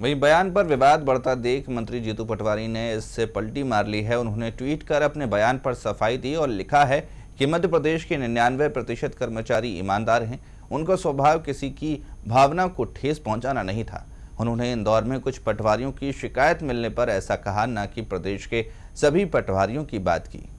वहीं बयान पर विवाद बढ़ता देख मंत्री जीतू पटवारी ने इससे पलटी मार ली है उन्होंने ट्वीट कर अपने बयान पर सफाई दी और लिखा है कि मध्य प्रदेश के निन्यानवे प्रतिशत कर्मचारी ईमानदार हैं उनका स्वभाव किसी की भावना को ठेस पहुंचाना नहीं था उन्होंने इंदौर में कुछ पटवारियों की शिकायत मिलने पर ऐसा कहा न कि प्रदेश के सभी पटवारियों की बात की